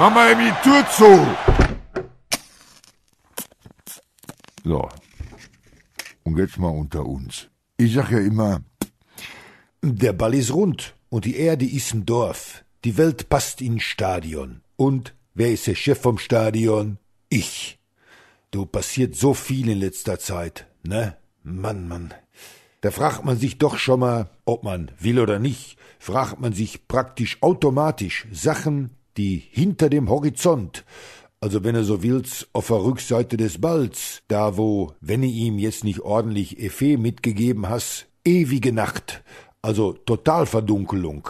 Mach mal eben die Tür zu! So. Und jetzt mal unter uns. Ich sag ja immer. Der Ball ist rund und die Erde ist ein Dorf. Die Welt passt in Stadion. Und wer ist der Chef vom Stadion? Ich. Du passiert so viel in letzter Zeit, ne? Mann, Mann. Da fragt man sich doch schon mal, ob man will oder nicht, fragt man sich praktisch automatisch Sachen, die hinter dem Horizont, also wenn er so willst, auf der Rückseite des Balls, da wo, wenn ihr ihm jetzt nicht ordentlich Effet mitgegeben hast, ewige Nacht, also Totalverdunkelung.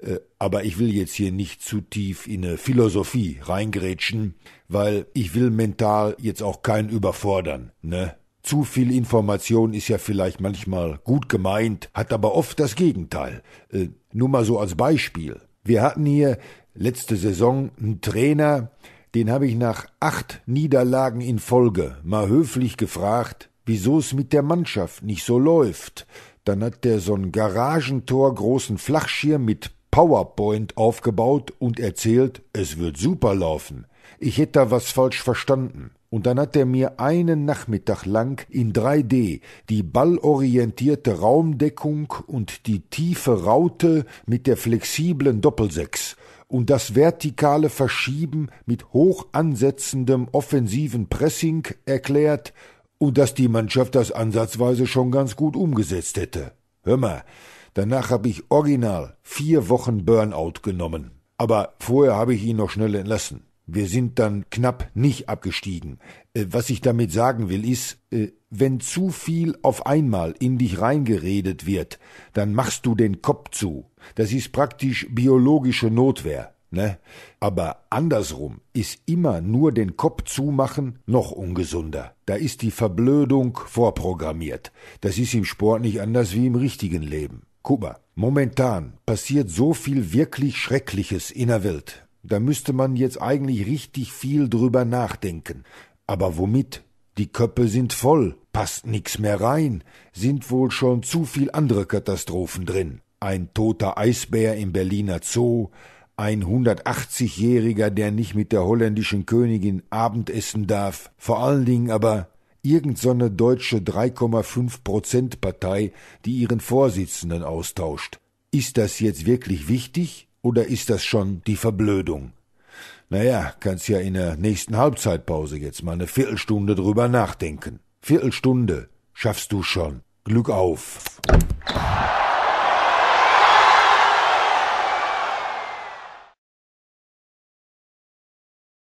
Äh, aber ich will jetzt hier nicht zu tief in eine Philosophie reingrätschen, weil ich will mental jetzt auch keinen überfordern, ne? Zu viel Information ist ja vielleicht manchmal gut gemeint, hat aber oft das Gegenteil. Äh, nur mal so als Beispiel. Wir hatten hier letzte Saison einen Trainer, den habe ich nach acht Niederlagen in Folge mal höflich gefragt, wieso es mit der Mannschaft nicht so läuft. Dann hat der so ein Garagentor großen Flachschirm mit PowerPoint aufgebaut und erzählt, es wird super laufen. Ich hätte da was falsch verstanden. Und dann hat er mir einen Nachmittag lang in 3D die ballorientierte Raumdeckung und die tiefe Raute mit der flexiblen Doppelsechs und das vertikale Verschieben mit hoch ansetzendem offensiven Pressing erklärt und dass die Mannschaft das ansatzweise schon ganz gut umgesetzt hätte. Hör mal, danach habe ich original vier Wochen Burnout genommen. Aber vorher habe ich ihn noch schnell entlassen. Wir sind dann knapp nicht abgestiegen. Äh, was ich damit sagen will, ist, äh, wenn zu viel auf einmal in dich reingeredet wird, dann machst du den Kopf zu. Das ist praktisch biologische Notwehr. Ne? Aber andersrum ist immer nur den Kopf zumachen noch ungesunder. Da ist die Verblödung vorprogrammiert. Das ist im Sport nicht anders wie im richtigen Leben. Guck mal, momentan passiert so viel wirklich Schreckliches in der Welt. Da müsste man jetzt eigentlich richtig viel drüber nachdenken. Aber womit? Die Köppe sind voll, passt nix mehr rein, sind wohl schon zu viel andere Katastrophen drin. Ein toter Eisbär im Berliner Zoo, ein 180-Jähriger, der nicht mit der holländischen Königin Abendessen darf, vor allen Dingen aber irgendeine so deutsche 3,5-Prozent-Partei, die ihren Vorsitzenden austauscht. Ist das jetzt wirklich wichtig? Oder ist das schon die Verblödung? Naja, kannst ja in der nächsten Halbzeitpause jetzt mal eine Viertelstunde drüber nachdenken. Viertelstunde schaffst du schon. Glück auf.